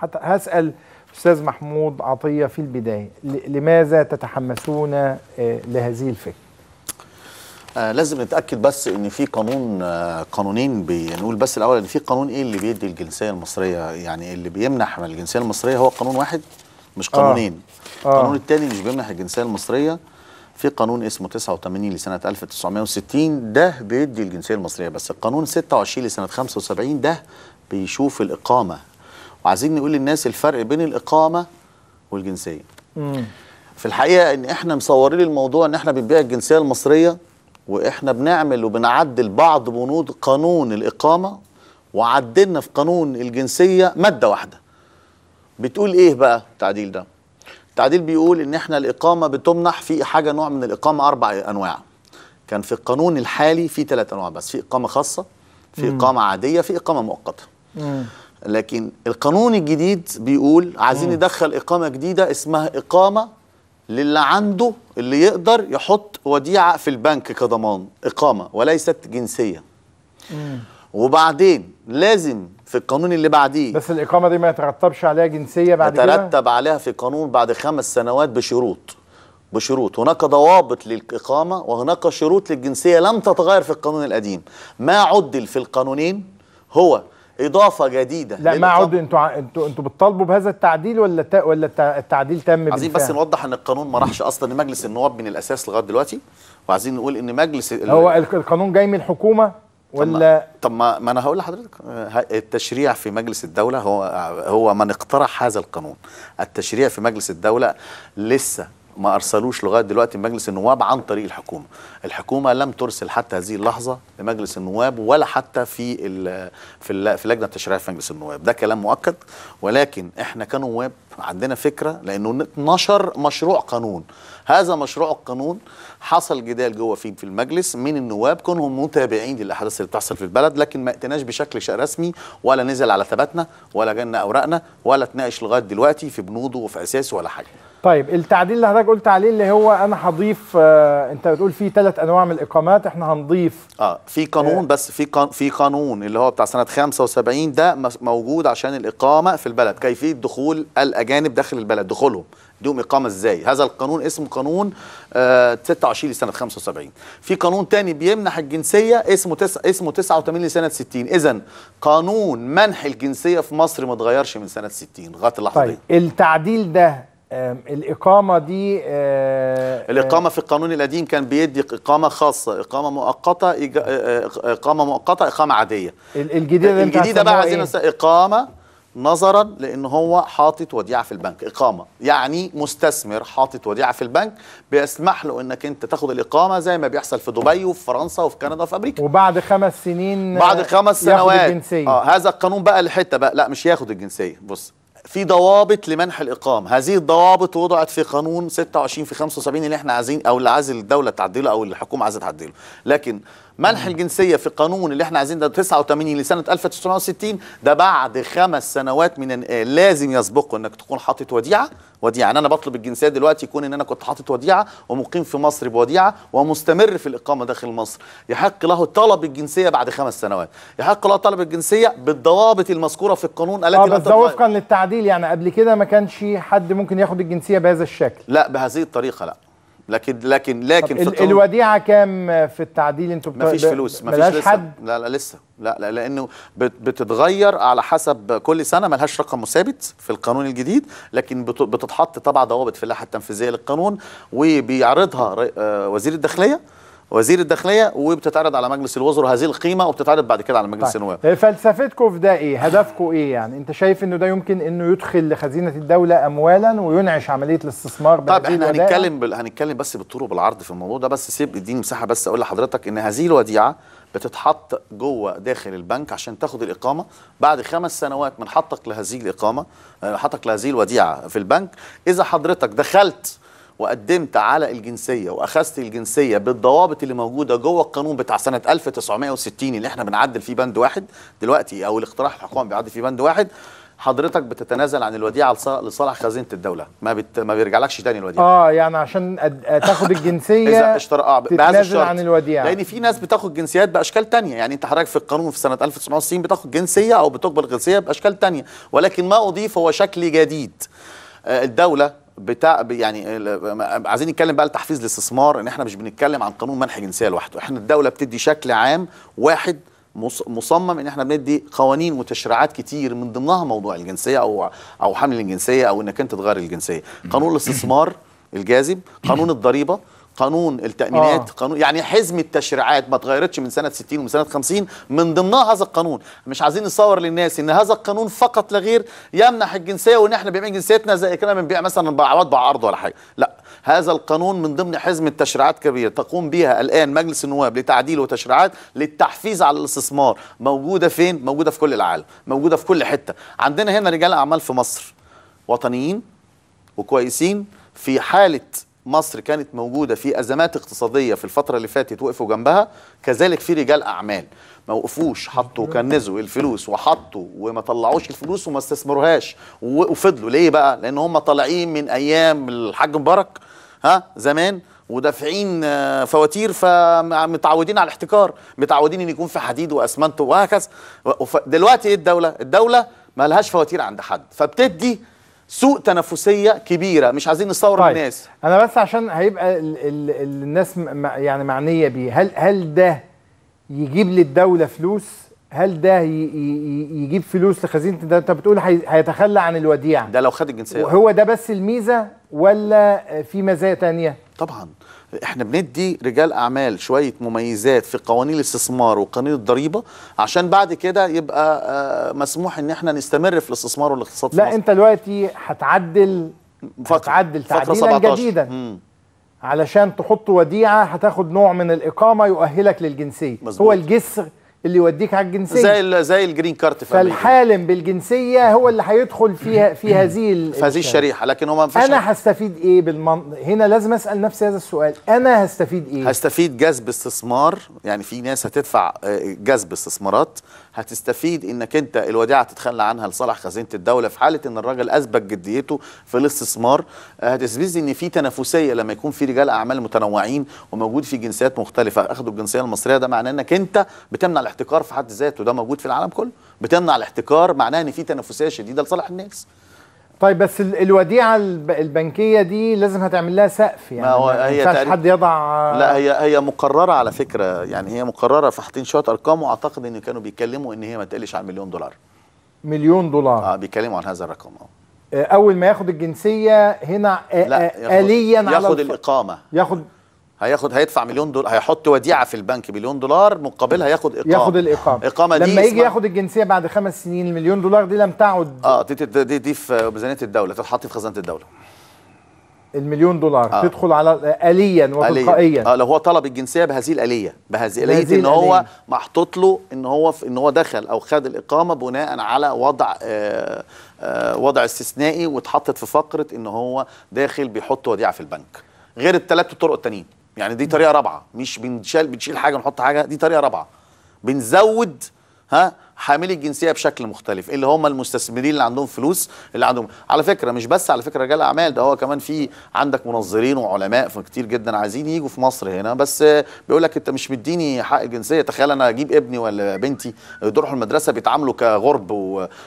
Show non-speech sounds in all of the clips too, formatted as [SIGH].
حتى هسأل أستاذ محمود عطية في البداية لماذا تتحمسون آه، لهذه الفكرة؟ آه لازم نتاكد بس ان في قانون آه قانونين بنقول بس الاول ان في قانون ايه اللي بيدي الجنسيه المصريه يعني اللي بيمنح من الجنسيه المصريه هو قانون واحد مش آه. قانونين آه. القانون الثاني مش بيمنح الجنسيه المصريه في قانون اسمه 89 لسنه 1960 ده بيدي الجنسيه المصريه بس القانون 26 لسنه 75 ده بيشوف الاقامه وعايزين نقول للناس الفرق بين الاقامه والجنسيه مم. في الحقيقه ان احنا مصورين الموضوع ان احنا بنبيع الجنسيه المصريه واحنا بنعمل وبنعدل بعض بنود قانون الاقامه وعدلنا في قانون الجنسيه ماده واحده بتقول ايه بقى التعديل ده التعديل بيقول ان احنا الاقامه بتمنح في حاجه نوع من الاقامه اربع انواع كان في القانون الحالي في ثلاث انواع بس في اقامه خاصه في اقامه عاديه في اقامه مؤقته لكن القانون الجديد بيقول عايزين ندخل إقامة جديدة اسمها إقامة للي عنده اللي يقدر يحط وديعة في البنك كضمان إقامة وليست جنسية وبعدين لازم في القانون اللي بعديه بس الإقامة دي ما يترتبش عليها جنسية بعد كده يترتب عليها في قانون بعد خمس سنوات بشروط بشروط هناك ضوابط للإقامة وهناك شروط للجنسية لم تتغير في القانون القديم ما عدل في القانونين هو اضافه جديده لا ما عود انتوا انتوا انتوا بتطالبوا بهذا التعديل ولا تا ولا التعديل تم عايزين بس نوضح ان القانون ما راحش اصلا لمجلس النواب من الاساس لغايه دلوقتي وعايزين نقول ان مجلس هو القانون جاي من الحكومه ولا طب ما, ما انا هقول لحضرتك التشريع في مجلس الدوله هو هو من اقترح هذا القانون التشريع في مجلس الدوله لسه ما ارسلوش لغايه دلوقتي لمجلس النواب عن طريق الحكومه الحكومه لم ترسل حتى هذه اللحظه لمجلس النواب ولا حتى في في اللجنه التشريعيه في مجلس النواب ده كلام مؤكد ولكن احنا كنواب عندنا فكره لانه نشر مشروع قانون هذا مشروع القانون حصل جدال جوه فيه في المجلس من النواب كونهم متابعين للاحداث اللي بتحصل في البلد لكن ما اتناش بشكل رسمي ولا نزل على ثباتنا ولا جالنا اوراقنا ولا اتناقش لغايه دلوقتي في بنوده وفي اساسه ولا حاجه طيب التعديل اللي حضرتك قلت عليه اللي هو انا هضيف آه انت بتقول فيه ثلاث انواع من الاقامات احنا هنضيف اه في قانون آه بس في قانون في قانون اللي هو بتاع سنه 75 ده موجود عشان الاقامه في البلد كيفيه دخول الاجانب داخل البلد دخولهم ليهم اقامه ازاي هذا القانون اسمه قانون آه 26 لسنه 75 في قانون تاني بيمنح الجنسيه اسمه تس... اسمه 89 لسنه 60 اذا قانون منح الجنسيه في مصر ما اتغيرش من سنه 60 لغايه اللحظه طيب دي. التعديل ده الإقامة دي آه،, آه الإقامة في القانون القديم كان بيدي إقامة خاصة إقامة مؤقتة آه، آه، إقامة مؤقتة إقامة عادية الجديدة الجديدة بقى إيه؟ عايزين إيه؟ إقامة نظرا لان هو حاطط وديعه في البنك اقامه يعني مستثمر حاطط وديعه في البنك بيسمح له انك انت تاخد الاقامه زي ما بيحصل في دبي وفي فرنسا وفي كندا وفي امريكا وبعد خمس سنين بعد آه، خمس سنوات الجنسيه اه هذا القانون بقى الحته بقى لا مش ياخد الجنسيه بص في ضوابط لمنح الاقامه هذه الضوابط وضعت في قانون 26 في 75 اللي احنا عايزين او اللي عايز الدوله تعدله او اللي الحكومه عايزه تعدله لكن منح الجنسيه في قانون اللي احنا عايزين ده 89 لسنه 1960 ده بعد خمس سنوات من آه، لازم يسبقه انك تكون حاطط وديعه وديعه يعني انا بطلب الجنسيه دلوقتي يكون ان انا كنت حاطط وديعه ومقيم في مصر بوديعه ومستمر في الاقامه داخل مصر يحق له طلب الجنسيه بعد خمس سنوات يحق له طلب الجنسيه بالضوابط المذكوره في القانون التي آه بس ده وفقا للتعديل يعني قبل كده ما كانش حد ممكن ياخد الجنسيه بهذا الشكل لا بهذه الطريقه لا لكن لكن لكن في القانون الوديعه كام في التعديل انتوا بتقولوا مفيش فلوس مفيش لسه حد لا لا لسه لا, لا لانه بتتغير على حسب كل سنه ملهاش رقم ثابت في القانون الجديد لكن بتتحط طبعا ضوابط في اللائحه التنفيذيه للقانون وبيعرضها آه، وزير الداخليه وزير الداخليه وبتتعرض على مجلس الوزراء هذه القيمه وبتتعرض بعد كده على مجلس طيب. النواب إيه، فلسفتكم في ده ايه هدفكم ايه يعني انت شايف انه ده يمكن انه يدخل لخزينه الدوله اموالا وينعش عمليه الاستثمار طب احنا هنتكلم بال... هنتكلم بس بالطول وبالعرض في الموضوع ده بس سيب اديني مساحه بس اقول لحضرتك ان هذه الوديعه بتتحط جوه داخل البنك عشان تاخد الاقامه بعد خمس سنوات من حطك لهذه الاقامه آه، حطك لهذه الوديعه في البنك اذا حضرتك دخلت وقدمت على الجنسيه واخذت الجنسيه بالضوابط اللي موجوده جوه القانون بتاع سنه 1960 اللي احنا بنعدل فيه بند واحد دلوقتي او الاقتراح الحكومي بيعدل فيه بند واحد حضرتك بتتنازل عن الوديعه لصالح خزينه الدوله ما بت... ما بيرجعلكش تاني الوديعه اه يعني عشان أد... تاخد الجنسيه اذا اشترى اه بتتنازل عن الوديعه لان في ناس بتاخد جنسيات باشكال تانية يعني انت حضرتك في القانون في سنه 1960 بتاخد جنسيه او بتقبل جنسيه باشكال تانية ولكن ما اضيف هو شكل جديد آه، الدوله بتاع يعني عايزين نتكلم بقى لتحفيز الاستثمار ان احنا مش بنتكلم عن قانون منح جنسيه لوحده احنا الدوله بتدي شكل عام واحد مصمم ان احنا بندي قوانين وتشريعات كتير من ضمنها موضوع الجنسيه او او حمل الجنسيه او انك انت تغير الجنسيه قانون الاستثمار الجاذب قانون الضريبه قانون التامينات آه. قانون يعني حزم التشريعات ما اتغيرتش من سنه 60 ومن سنه 50 من ضمنها هذا القانون مش عايزين نصور للناس ان هذا القانون فقط لا غير يمنح الجنسيه وان احنا بنبيع جنسيتنا زي كده بنبيع مثلا بعوض بعرض ولا حاجه لا هذا القانون من ضمن حزم التشريعات كبير تقوم بها الان مجلس النواب لتعديل وتشريعات للتحفيز على الاستثمار موجوده فين موجوده في كل العالم موجوده في كل حته عندنا هنا رجال اعمال في مصر وطنيين وكويسين في حاله مصر كانت موجودة في أزمات اقتصادية في الفترة اللي فاتت وقفوا جنبها كذلك في رجال أعمال ما وقفوش حطوا كنزوا الفلوس وحطوا وما طلعوش الفلوس وما استثمروهاش وفضلوا ليه بقى لأن هم طالعين من أيام الحاج مبارك ها زمان ودافعين آه، فواتير فمتعودين على الاحتكار متعودين ان يكون في حديد واسمنت وهكذا دلوقتي ايه الدوله الدوله ما لهاش فواتير عند حد فبتدي سوء تنافسيه كبيره مش عايزين نصور طيب. الناس انا بس عشان هيبقى ال ال الناس يعني معنيه بيه هل هل ده يجيب للدوله فلوس هل ده يجيب فلوس لخزينه ده انت بتقول هيتخلى عن الوديعه ده لو خد الجنسيه هو ده بس الميزه ولا في مزايا تانية؟ طبعا احنا بندي رجال اعمال شويه مميزات في قوانين الاستثمار وقانون الضريبه عشان بعد كده يبقى آه، مسموح ان احنا نستمر في الاستثمار والاقتصاد لا في مصر. انت دلوقتي هتعدل فترة هتعدل تعديلا جديدا مم. علشان تحط وديعه هتاخد نوع من الاقامه يؤهلك للجنسيه مزبوط. هو الجسر اللي يوديك على الجنسيه زي زي الجرين كارت في فالحالم بالجنسيه هو اللي هيدخل فيها في هذه في هذه الشريحه لكن هو ما فيش انا هستفيد ايه بالمن... هنا لازم اسال نفسي هذا السؤال انا هستفيد ايه هستفيد جذب استثمار يعني في ناس هتدفع آه، جذب استثمارات هتستفيد انك انت الوديعه تتخلى عنها لصالح خزينه الدوله في حاله ان الراجل اثبت جديته في الاستثمار آه، هتثبت ان في تنافسيه لما يكون في رجال اعمال متنوعين وموجود في جنسيات مختلفه اخدوا الجنسيه المصريه ده معناه انك انت بتمنع الاحتكار في حد ذاته ده موجود في العالم كله بتمنع الاحتكار معناه ان في تنافسيه شديده لصالح الناس طيب بس الوديعه البنكيه دي لازم هتعمل لها سقف يعني ما هو هي تقريب... حد يضع لا هي هي مقرره على فكره يعني هي مقرره فحاطين شويه ارقام واعتقد ان كانوا بيتكلموا ان هي ما تقلش عن مليون دولار مليون دولار اه بيتكلموا عن هذا الرقم اه, آه، اول ما ياخد الجنسيه هنا آليا ياخد على ياخد الاقامه ياخد هياخد هيدفع مليون دولار هيحط وديعه في البنك مليون دولار مقابلها ياخد اقامه ياخد الاقامه اقامه دي لما يجي ياخد الجنسيه بعد خمس سنين المليون دولار دي لم تعد اه دي دي, دي في ميزانيه الدوله تتحط في خزانه الدوله المليون دولار آه. تدخل على اليا وتلقائيا اه لو هو طلب الجنسيه بهذه الاليه بهذه الاليه ان هو محطوط له ان هو ان هو دخل او خد الاقامه بناء على وضع آه آه وضع استثنائي واتحطت في فقره ان هو داخل بيحط وديعه في البنك غير الثلاث طرق التانيين يعني دي طريقه رابعه مش بنشيل بنشيل حاجه ونحط حاجه دي طريقه رابعه بنزود ها حاملي الجنسيه بشكل مختلف اللي هم المستثمرين اللي عندهم فلوس اللي عندهم على فكره مش بس على فكره رجال اعمال ده هو كمان في عندك منظرين وعلماء كتير جدا عايزين يجوا في مصر هنا بس بيقول لك انت مش مديني حق الجنسيه تخيل انا اجيب ابني ولا بنتي يروحوا المدرسه بيتعاملوا كغرب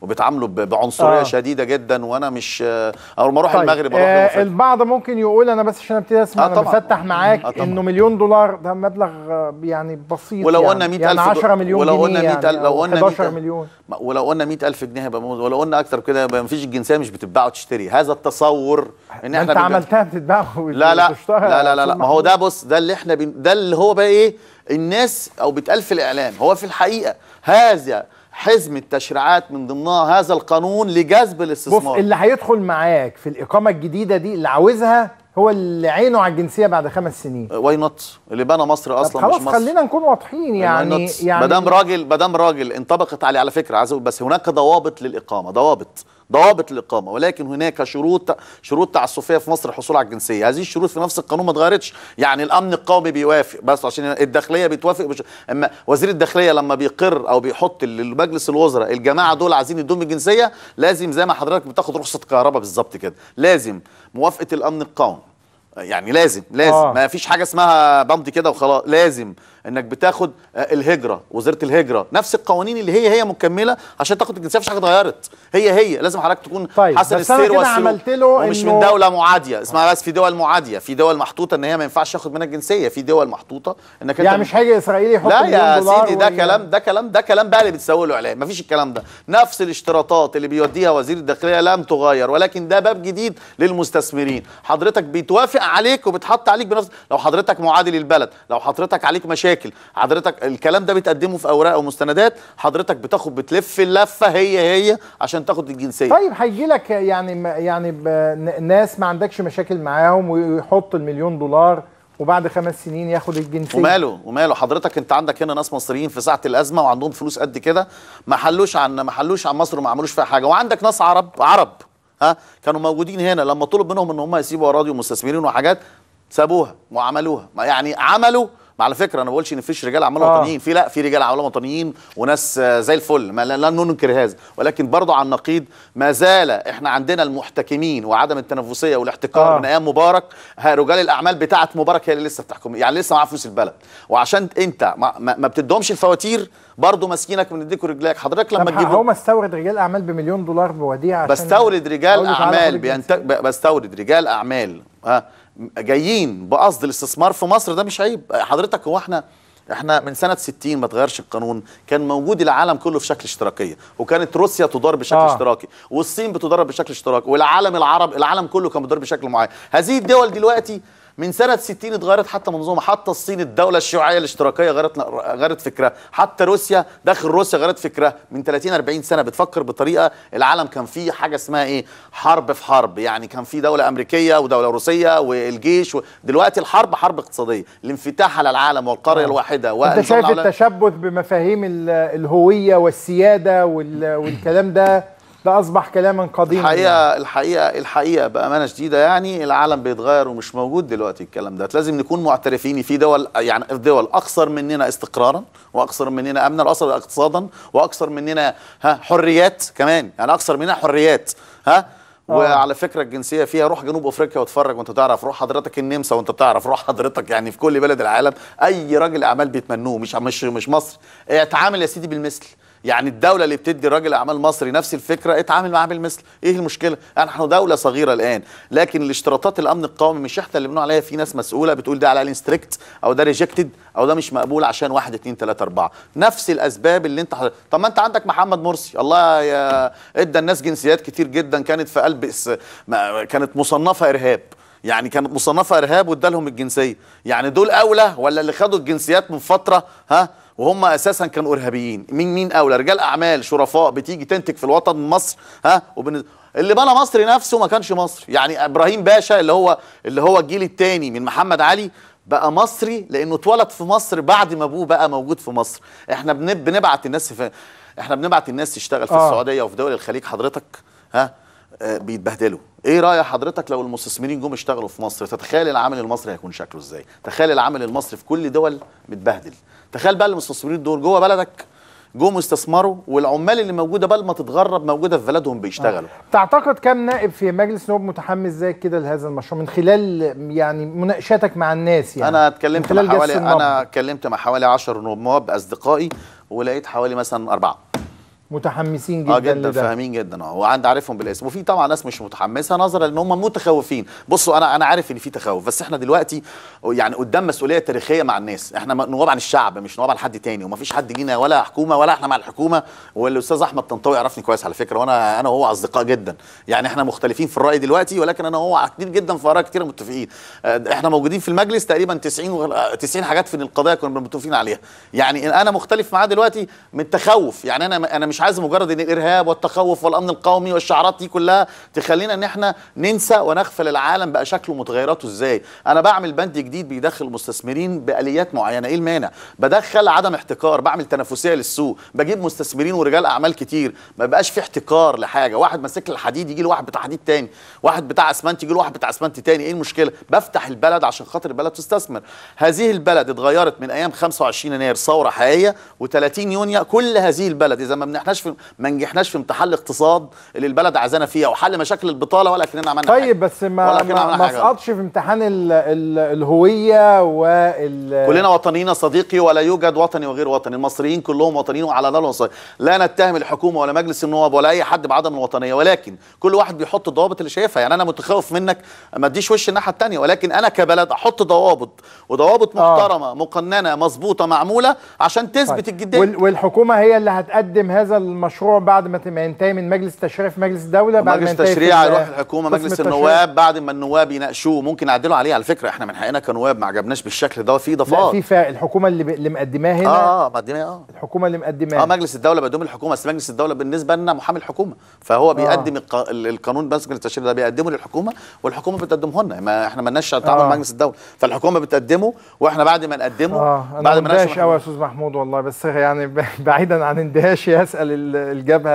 وبيتعاملوا بعنصريه آه. شديده جدا وانا مش او ما اروح طيب. المغرب اروح آه البعض ممكن يقول انا بس عشان ابتدي اسمع آه انا بفتح معاك آه طبعًا. انه مليون دولار ده مبلغ آه، يعني بسيط ولو قلنا يعني. 100000 يعني 10 مليون ولو قلنا 100000 يعني، لو قلنا 10 مليون ولو قلنا 100000 جنيه هيبقى ولو قلنا اكتر كده يبقى مفيش الجنسيه مش بتتباع وتشتري هذا التصور ان احنا انت عملتها بتتباع لا لا لا لا لا, لا ما هو ده بص ده اللي احنا بن... ده اللي هو بقى ايه الناس او بتقال في الاعلام هو في الحقيقه هذا حزم التشريعات من ضمنها هذا القانون لجذب الاستثمار بص اللي هيدخل معاك في الاقامه الجديده دي اللي عاوزها هو اللي عينه على الجنسيه بعد خمس سنين واي uh, نوت اللي بنى مصر اصلا مش مصر خلينا نكون واضحين يعني يعني مدام راجل مدام راجل انطبقت عليه على فكره عايز بس هناك ضوابط للاقامه ضوابط ضوابط الاقامه ولكن هناك شروط شروط تعسفيه في مصر الحصول على الجنسيه هذه الشروط في نفس القانون ما اتغيرتش يعني الامن القومي بيوافق بس عشان الداخليه بتوافق بش... اما وزير الداخليه لما بيقر او بيحط لمجلس الوزراء الجماعه دول عايزين يدوم الجنسيه لازم زي ما حضرتك بتاخد رخصه كهرباء بالظبط كده لازم موافقه الامن القومي يعني لازم لازم آه. ما فيش حاجه اسمها بمضي كده وخلاص لازم انك بتاخد آه، الهجره وزاره الهجره نفس القوانين اللي هي هي مكمله عشان تاخد الجنسيه مفيش حاجه اتغيرت هي هي لازم حضرتك تكون طيب. حسن السير له ومش إنه... من دوله معاديه اسمها بس في دول معاديه في دول محطوطه ان هي ما ينفعش ياخد منها الجنسيه في دول محطوطه انك يعني مش هيجي اسرائيلي يحط لا يا سيدي ده كلام ده كلام ده كلام بقى اللي بتسوله الاعلام مفيش الكلام ده نفس الاشتراطات اللي بيوديها وزير الداخليه لم تغير ولكن ده باب جديد للمستثمرين حضرتك بتوافق عليك وبتحط عليك بنفس لو حضرتك معادي للبلد لو حضرتك عليك مشاكل حضرتك الكلام ده بتقدمه في اوراق ومستندات حضرتك بتاخد بتلف اللفه هي هي عشان تاخد الجنسيه طيب هيجي لك يعني يعني ناس ما عندكش مشاكل معاهم ويحط المليون دولار وبعد خمس سنين ياخد الجنسيه وماله وماله حضرتك انت عندك هنا ناس مصريين في ساعه الازمه وعندهم فلوس قد كده ما حلوش عن ما حلوش عن مصر وما عملوش فيها حاجه وعندك ناس عرب عرب ها كانوا موجودين هنا لما طلب منهم ان هم يسيبوا اراضي ومستثمرين وحاجات سابوها وعملوها يعني عملوا على فكره انا ما بقولش ان فيش رجال اعمال آه. وطنيين في لا في رجال اعمال وطنيين وناس زي الفل ما لا ننكر هذا ولكن برضه على النقيض ما زال احنا عندنا المحتكمين وعدم التنافسيه والاحتكار آه. من ايام مبارك رجال الاعمال بتاعه مبارك هي اللي لسه بتحكم يعني لسه معاها فلوس البلد وعشان انت ما, ما بتدهمش الفواتير برضه ماسكينك من ايديك ورجليك حضرتك لما تجيب هو مستورد رجال اعمال بمليون دولار بوديعه عشان بستورد رجال اعمال بينت... بستورد رجال اعمال ها جايين بقصد الاستثمار في مصر ده مش عيب حضرتك هو احنا احنا من سنه 60 ما اتغيرش القانون كان موجود العالم كله في شكل اشتراكيه وكانت روسيا تدار بشكل آه. اشتراكي والصين بتدار بشكل اشتراكي والعالم العرب العالم كله كان بيدار بشكل معين هذه الدول دلوقتي من سنه 60 اتغيرت حتى منظومه حتى الصين الدوله الشيوعيه الاشتراكيه غيرت غيرت فكرها حتى روسيا داخل روسيا غيرت فكرها من 30 40 سنه بتفكر بطريقه العالم كان فيه حاجه اسمها ايه حرب في حرب يعني كان في دوله امريكيه ودوله روسيه والجيش و... دلوقتي الحرب حرب اقتصاديه الانفتاح على العالم والقريه آه. الواحده انت شايف التشبث بمفاهيم الهويه والسياده وال... والكلام ده ده اصبح كلاما قديما يعني. الحقيقه يعني. الحقيقه الحقيقه بامانه شديده يعني العالم بيتغير ومش موجود دلوقتي الكلام ده لازم نكون معترفين في دول يعني في دول اكثر مننا استقرارا واكثر مننا امنا واكثر اقتصادا واكثر مننا ها حريات كمان يعني اكثر مننا حريات ها أوه. وعلى فكره الجنسيه فيها روح جنوب افريقيا واتفرج وانت تعرف روح حضرتك النمسا وانت تعرف روح حضرتك يعني في كل بلد العالم اي راجل اعمال بيتمنوه مش مش مش مصر اتعامل يا سيدي بالمثل يعني الدولة اللي بتدي الراجل أعمال مصري نفس الفكرة اتعامل معاه بالمثل إيه المشكلة يعني نحن دولة صغيرة الآن لكن الاشتراطات الأمن القومي مش إحنا اللي بنقول عليها في ناس مسؤولة بتقول ده على الانستريكت أو ده ريجكتد أو ده مش مقبول عشان واحد اتنين تلاتة أربعة نفس الأسباب اللي أنت حضر... طب ما أنت عندك محمد مرسي الله يا... إدى الناس جنسيات كتير جدا كانت في قلب إس... ما... كانت مصنفة إرهاب يعني كانت مصنفة إرهاب وادالهم الجنسية يعني دول أولى ولا اللي خدوا الجنسيات من فترة ها وهم اساسا كانوا ارهابيين مين مين اولى رجال اعمال شرفاء بتيجي تنتج في الوطن مصر ها وبن... اللي بنى مصر نفسه ما كانش مصري يعني ابراهيم باشا اللي هو اللي هو الجيل الثاني من محمد علي بقى مصري لانه اتولد في مصر بعد ما ابوه بقى موجود في مصر احنا بنبعت الناس في احنا بنبعت الناس تشتغل في آه. السعوديه وفي دول الخليج حضرتك ها آه، بيتبهدلوا ايه راي حضرتك لو المستثمرين جم اشتغلوا في مصر تتخيل العمل المصري هيكون شكله ازاي تخيل العمل المصري في كل دول متبهدل تخيل بقى المستثمرين دول جوه بلدك جم استثمروا والعمال اللي موجوده بل ما تتغرب موجوده في بلدهم بيشتغلوا آه. تعتقد كم نائب في مجلس نواب متحمس زي كده لهذا المشروع من خلال يعني مناقشاتك مع الناس يعني انا اتكلمت مع حوالي انا اتكلمت مع حوالي 10 نواب اصدقائي ولقيت حوالي مثلا اربعه متحمسين جدا اه جدا فاهمين جدا اه وعند عارفهم بالاسم وفي طبعا ناس مش متحمسه نظرا ان هم متخوفين بصوا انا انا عارف ان في تخوف بس احنا دلوقتي يعني قدام مسؤوليه تاريخيه مع الناس احنا نواب عن الشعب مش نواب عن حد تاني ومفيش حد جينا ولا حكومه ولا احنا مع الحكومه والاستاذ احمد طنطاوي يعرفني كويس على فكره وانا انا وهو اصدقاء جدا يعني احنا مختلفين في الراي دلوقتي ولكن انا وهو كتير جدا في اراء كتير متفقين آه، احنا موجودين في المجلس تقريبا 90 و... 90 حاجات في القضايا كنا متفقين عليها يعني انا مختلف معاه دلوقتي من التخوف يعني انا انا مش مش عايز مجرد ان الارهاب والتخوف والامن القومي والشعارات دي كلها تخلينا ان احنا ننسى ونغفل العالم بقى شكله متغيراته ازاي انا بعمل بند جديد بيدخل المستثمرين باليات معينه ايه المانع بدخل عدم احتكار بعمل تنافسيه للسوق بجيب مستثمرين ورجال اعمال كتير ما بقاش في احتكار لحاجه واحد ماسك الحديد يجي له واحد بتاع حديد تاني واحد بتاع اسمنت يجي له واحد بتاع اسمنت تاني ايه المشكله بفتح البلد عشان خاطر البلد تستثمر هذه البلد اتغيرت من ايام 25 يناير ثوره حقيقيه و30 يونيو كل هذه البلد اذا ما نجحناش في ما نجحناش في امتحان الاقتصاد اللي البلد عايزانا فيه وحل مشاكل البطاله ولا كنا عملنا طيب حاجة. بس ما ما سقطش في امتحان الـ الـ الهويه وال كلنا وطنيين صديقي ولا يوجد وطني وغير وطني المصريين كلهم وطنيين وعلى نار وصي. لا نتهم الحكومه ولا مجلس النواب ولا اي حد بعدم الوطنيه ولكن كل واحد بيحط الضوابط اللي شايفها يعني انا متخوف منك ما اديش وش الناحيه الثانيه ولكن انا كبلد احط ضوابط وضوابط آه. محترمه آه. مقننه مظبوطه معموله عشان تثبت طيب. الجديه والحكومه هي اللي هتقدم هذا المشروع بعد ما ينتهي من مجلس في مجلس الدوله بعد مجلس تشريع يروح الحكومه مجلس النواب بعد ما النواب يناقشوه ممكن يعدلوا عليه على فكره احنا من حقنا كنواب ما عجبناش بالشكل ده في اضافات في فرق الحكومه اللي, ب... اللي مقدماه هنا آه،, اه مقدماه اه الحكومه اللي مقدماه اه مجلس الدوله بيقدم الحكومه بس مجلس الدوله بالنسبه لنا محامي الحكومه فهو آه. بيقدم آه. القانون بس مجلس التشريع ده بيقدمه للحكومه والحكومه بتقدمه لنا ما احنا مالناش تعامل آه. مجلس الدوله فالحكومه بتقدمه واحنا بعد ما نقدمه آه. بعد ما نقدمه قوي يا استاذ محمود والله بس يعني [LAUGHS] بعيدا عن اندهاش اسال للجبهة